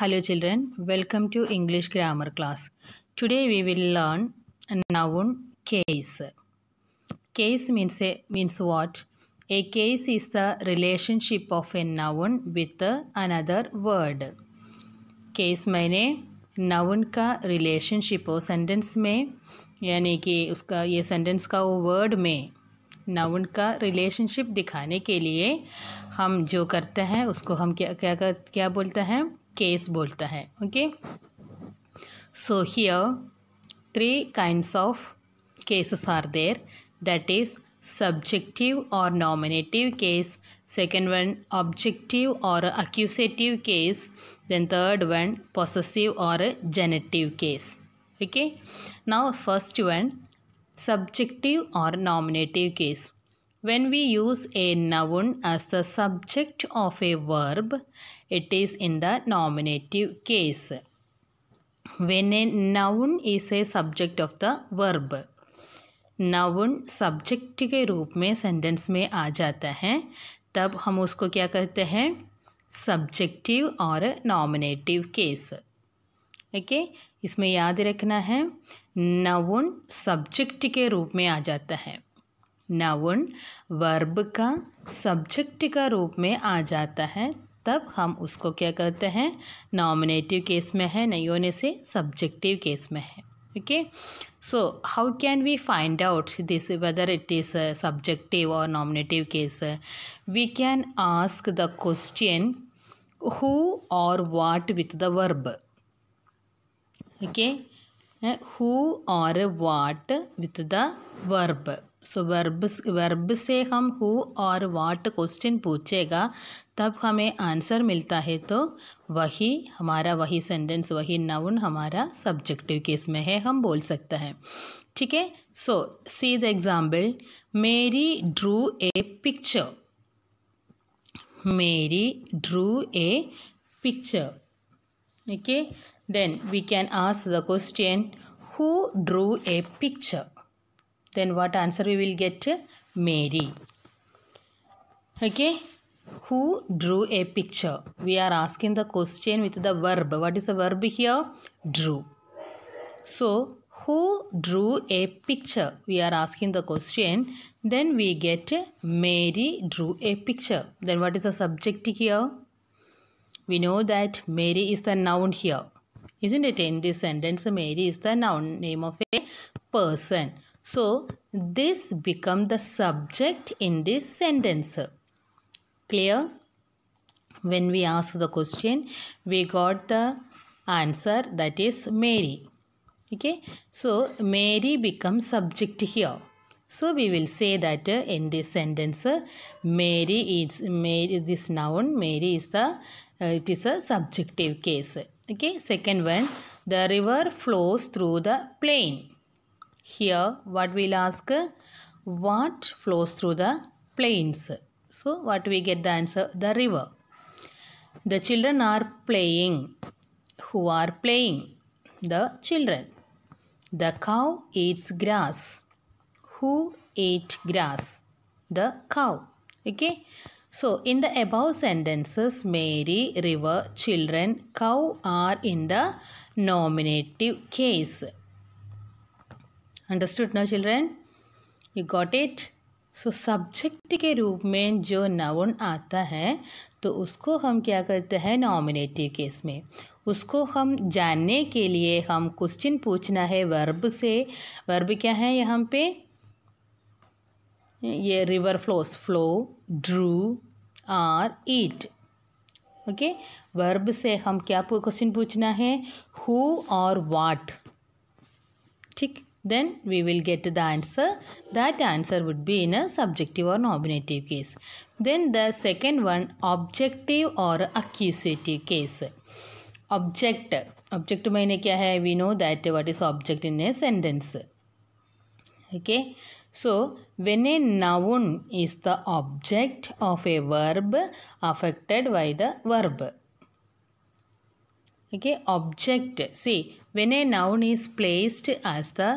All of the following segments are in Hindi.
Hello children, welcome to English grammar class. Today we will learn a noun case. Case means, a, means what? A case is the relationship of a noun with another word. Case मैंने नाउन का रिलेशनशिप हो सेंटेंस में यानी कि उसका ये सेंटेंस का वो वर्ड में नाउन का रिलेशनशिप दिखाने के लिए हम जो करते हैं उसको हम क्या क्या क्या बोलते हैं केस बोलता है okay so here three kinds of cases are there that is subjective और nominative case second one objective और accusative case then third one possessive और genitive case okay now first one subjective और nominative case when we use a noun as the subject of a verb it is in the nominative case. When a noun is a subject of the verb. Noun subject के रूप में सेंटेंस में आ जाता है तब हम उसको क्या कहते हैं सब्जेक्टिव और नॉमिनेटिव केस ओके इसमें याद रखना है नवन सब्जेक्ट के रूप में आ जाता है नाउन वर्ब का सब्जेक्ट का रूप में आ जाता है तब हम उसको क्या करते हैं नॉमिनेटिव केस में है नहीं होने से सब्जेक्टिव केस में है okay so how can we find out this whether it is subjective और nominative case we can ask the question who और what with the verb okay who और what with the verb so verb verb से हम हु और वाट क्वेश्चन पूछेगा तब हमें आंसर मिलता है तो वही हमारा वही सेंटेंस वही नाउन हमारा सब्जेक्टिव केस में है हम बोल सकते हैं ठीक है so see the example Mary drew a picture Mary drew a picture okay then we can ask the question who drew a picture then what answer we will get Mary okay Who drew a picture? We are asking the question with the verb. What is the verb here? Drew. So, who drew a picture? We are asking the question. Then we get Mary drew a picture. Then what is the subject here? We know that Mary is the noun here. Isn't it? In this sentence, Mary is the noun, name of a person. So, this become the subject in this sentence. Clear? When we ask the question, we got the answer that is Mary. Okay. So, Mary becomes subject here. So, we will say that in this sentence, Mary is, Mary, this noun, Mary is the, uh, it is a subjective case. Okay. Second one, the river flows through the plain. Here, what we'll ask? What flows through the plains? So what we get the answer? The river. The children are playing. Who are playing? The children. The cow eats grass. Who ate grass? The cow. Okay. So in the above sentences, Mary, river, children, cow are in the nominative case. Understood now children? You got it? So so, subject के रूप में जो नाउन आता है तो उसको हम क्या करते हैं नॉमिनेटिव केस में उसको हम जानने के लिए हम क्वेश्चन पूछना है वर्ब से वर्ब क्या है यहाँ पे ये river flows flow drew are eat okay verb से हम क्या क्वेश्चन पूछना है हु और वाट ठीक then we will get the answer. That answer would be in a subjective or nominative case. Then the second one objective or accusative case. Object. Object We know that what is object in a sentence. Okay. So, when a noun is the object of a verb affected by the verb okay object see when a noun is placed as the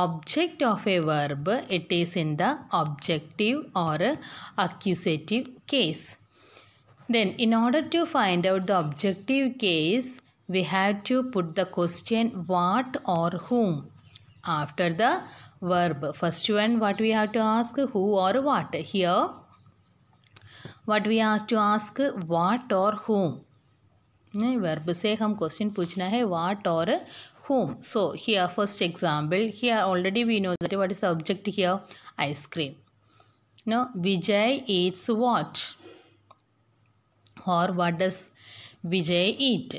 object of a verb it is in the objective or accusative case then in order to find out the objective case we have to put the question what or whom after the verb first one what we have to ask who or what here what we have to ask what or whom verb से हम क्वेश्चन पूछना है वाट और whom so here first example here already we know that what is the object here ice cream now vijay eats what or what does vijay eat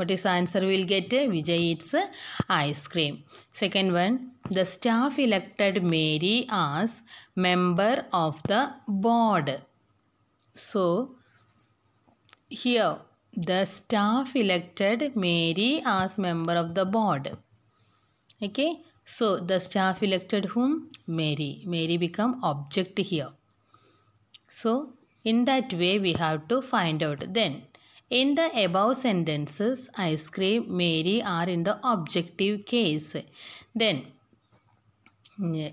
what is answer we will get vijay eats ice cream second one the staff elected mary as member of the board so here the staff elected Mary as member of the board. Okay, so the staff elected whom? Mary. Mary become object here. So in that way we have to find out. Then in the above sentences, ice cream, Mary are in the objective case. Then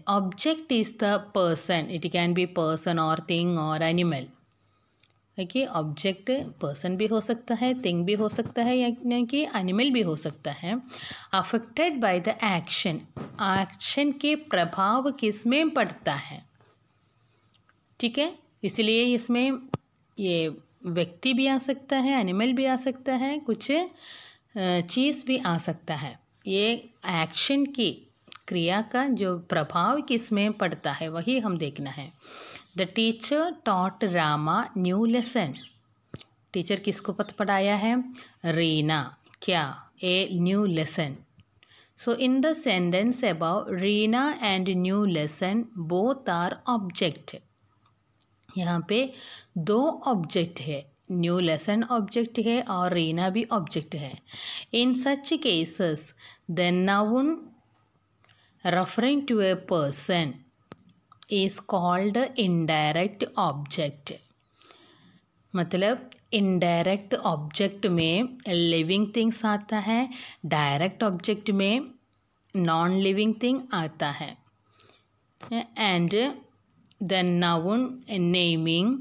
object is the person. It can be person or thing or animal. Okay object person भी हो सकता है थिंग भी हो सकता है या कि एनिमल भी हो सकता है affected by the action action के प्रभाव किस में पड़ता है ठीक है इसलिए इसमें ये व्यक्ति भी आ सकता है एनिमल भी आ सकता है कुछ चीज़ भी आ सकता है ये एक्शन की क्रिया का जो प्रभाव किस में पड़ता है वही हम देखना है the teacher taught Rama new lesson teacher किसको पथ पढ़ाया है रीना क्या a new lesson so in the sentence above Reena and new lesson both are object यहाँ पे दो ऑब्जेक्ट है न्यू लेसन ऑब्जेक्ट है और रीना भी ऑब्जेक्ट है in such cases the noun referring to a person is called indirect object मतलब इनडायरेक्ट ऑब्जेक्ट में लिविंग थिंग्स आता है डायरेक्ट ऑब्जेक्ट में नॉन लिविंग थिंग आता है and the noun naming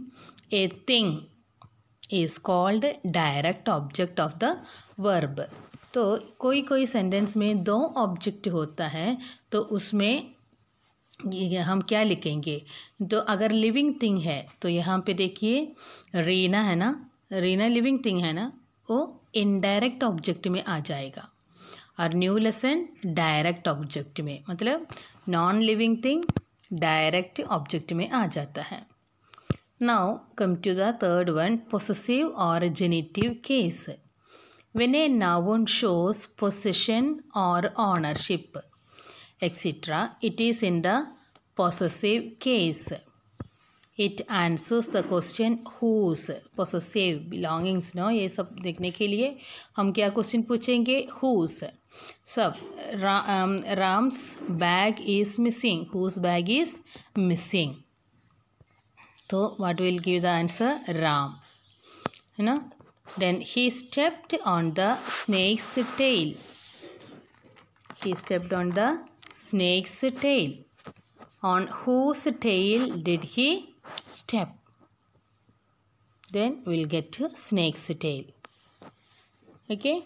a thing is called direct object of the verb तो कोई कोई सेंटेंस में दो ऑब्जेक्ट होता है तो उसमें हम क्या लिखेंगे तो अगर लिविंग थिंग है तो यहाँ पे देखिए रीना है ना रीना लिविंग थिंग है ना वो इनडायरेक्ट ऑब्जेक्ट में आ जाएगा और न्यू लेसन डायरेक्ट ऑब्जेक्ट में मतलब non living thing direct object में आ जाता है now come to the third one possessive और genitive case when a noun shows possession और ownership etc. It is in the possessive case. It answers the question whose possessive belongings. No, ये सब देखने के लिए हम क्या question पूछेंगे whose. Sir, um, Ram's bag is missing. Whose bag is missing? So, what will give the answer? Ram. You know? Then, he stepped on the snake's tail. He stepped on the snake's tail. On whose tail did he step? Then we'll get to snake's tail. Okay.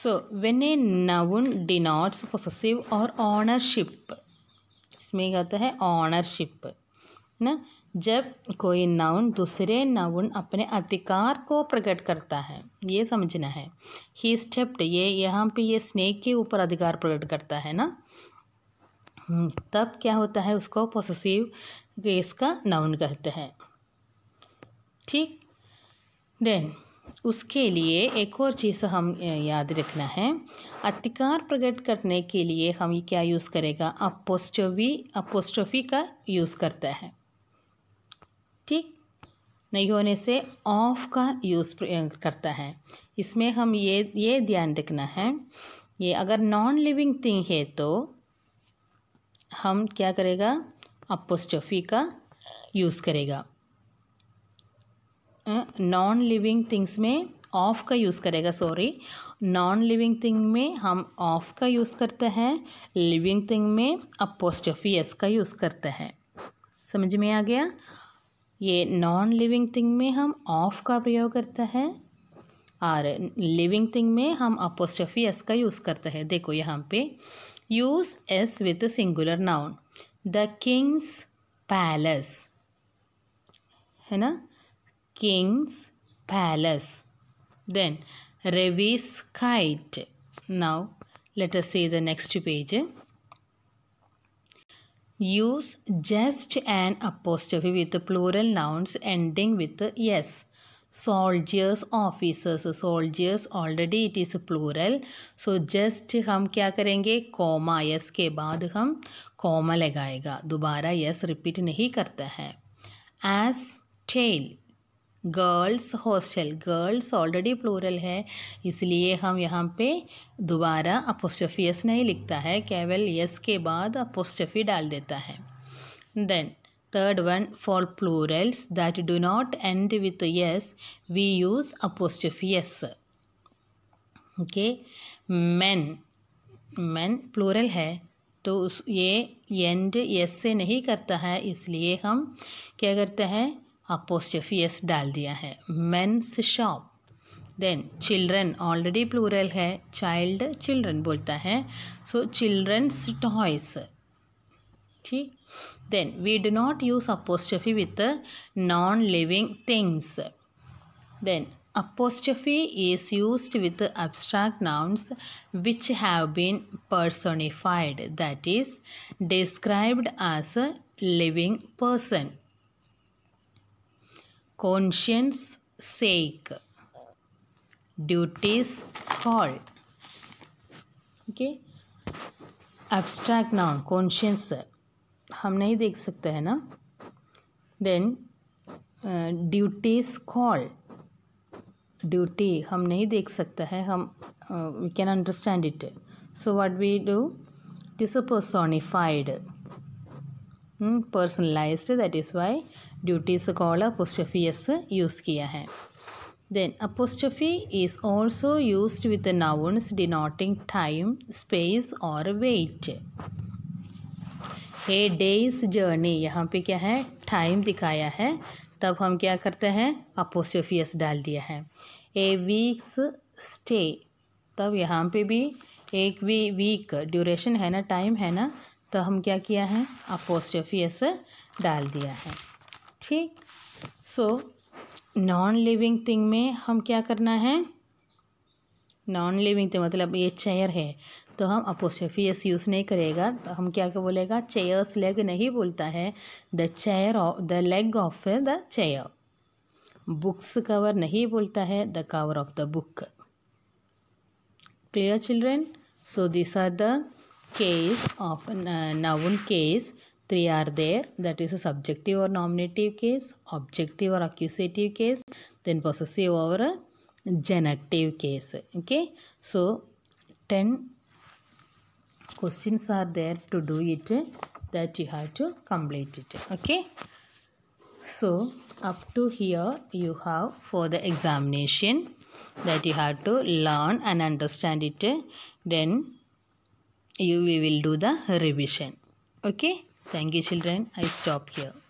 So when a noun denotes possessive or ownership, इसमें कहता है ownership. ना जब कोई नाउन दूसरे नाउन अपने अधिकार को प्रकट करता है ये समझना है ही स्टेप्ड ये यहाँ पे ये स्नेक के ऊपर अधिकार प्रकट करता है ना हम्म, तब क्या होता है उसको पॉसेसिव गेस का नाउन कहते हैं ठीक देन उसके लिए एक और चीज़ हम याद रखना है अधिकार प्रकट करने के लिए हम क्या यूज़ करेगा अपोस्टोवी अपोस्टोफी का यूज़ करता है ठीक नहीं होने से ऑफ का यूज़ करता है इसमें हम ये ये ध्यान रखना है ये अगर नॉन लिविंग थिंग है तो हम क्या करेगा अपोस्टोफी का यूज़ करेगा नॉन लिविंग थिंग्स में ऑफ का यूज़ करेगा सॉरी नॉन लिविंग थिंग में हम ऑफ का यूज़ करते हैं लिविंग थिंग में अपोस्टोफी एस का यूज़ करते हैं समझ में आ गया ये नॉन लिविंग थिंग में हम ऑफ का प्रयोग करते हैं और लिविंग थिंग में हम अपोस्टफी एस का यूज़ करते हैं देखो यहाँ पे Use s with a singular noun. The king's palace. है ना king's palace. Then Revi's kite. Now let us see the next page. Use just an apostrophe with plural nouns ending with yes. Soldiers officers soldiers already it is plural so just हम क्या करेंगे कॉमा यस के बाद हम कॉमा लगाएगा दोबारा यस रिपीट नहीं करता है एस टेल girls hostel girls already plural है इसलिए हम यहाँ पे दोबारा अपोस्टफी यस नहीं लिखता है केवल यस के बाद अपोस्टफी डाल देता है then Third one, for plurals that do not end with s, we use apostrophe s. Okay, men, men plural है तो उस ये एंड एस से नहीं करता है इसलिए हम क्या करते हैं अपोस्टफी एस डाल दिया है men's shop then children already plural है चाइल्ड चिल्ड्रन बोलता है सो चिल्ड्रंस टॉयस ठीक Then we do not use apostrophe with the non-living things. Then apostrophe is used with the abstract nouns which have been personified that is described as a living person. Conscience, sake, duties, call. Okay. Abstract noun, conscience. हम नहीं देख सकते हैं ना देन ड्यूटीज कॉल ड्यूटी हम नहीं देख सकते हैं हम we can understand it so what we do it is a personified personalised that is why duty's call apostrophe S use किया है then apostrophe is also use with nouns denoting time space और वेट ए डेज जर्नी यहाँ पे क्या है टाइम दिखाया है तब हम क्या करते हैं अपोस्टोफियस डाल दिया है ए वीक्स स्टे तब यहाँ पे भी एक वी वीक ड्यूरेशन है ना टाइम है ना तो हम क्या किया है अपोस्टोफियस डाल दिया है ठीक सो नॉन लिविंग थिंग में हम क्या करना है नॉन लिविंग थिंग मतलब ये चेयर है तो हम अपोस्टफी एस यूज़ नहीं करेगा तो हम क्या क्या बोलेगा चेयर्स लेग नहीं बोलता है the chair of the leg of the chair book's cover नहीं बोलता है the cover of the book clear children so this are the case of noun case three are there that is a subjective और नॉमिनेटिव केस ऑब्जेक्टिव और अक्यूसेटिव केस देन पॉसिव और genitive case okay so ten questions are there to do it that you have to complete it okay so up to here you have for the examination that you have to learn and understand it then you we will do the revision okay thank you children i stop here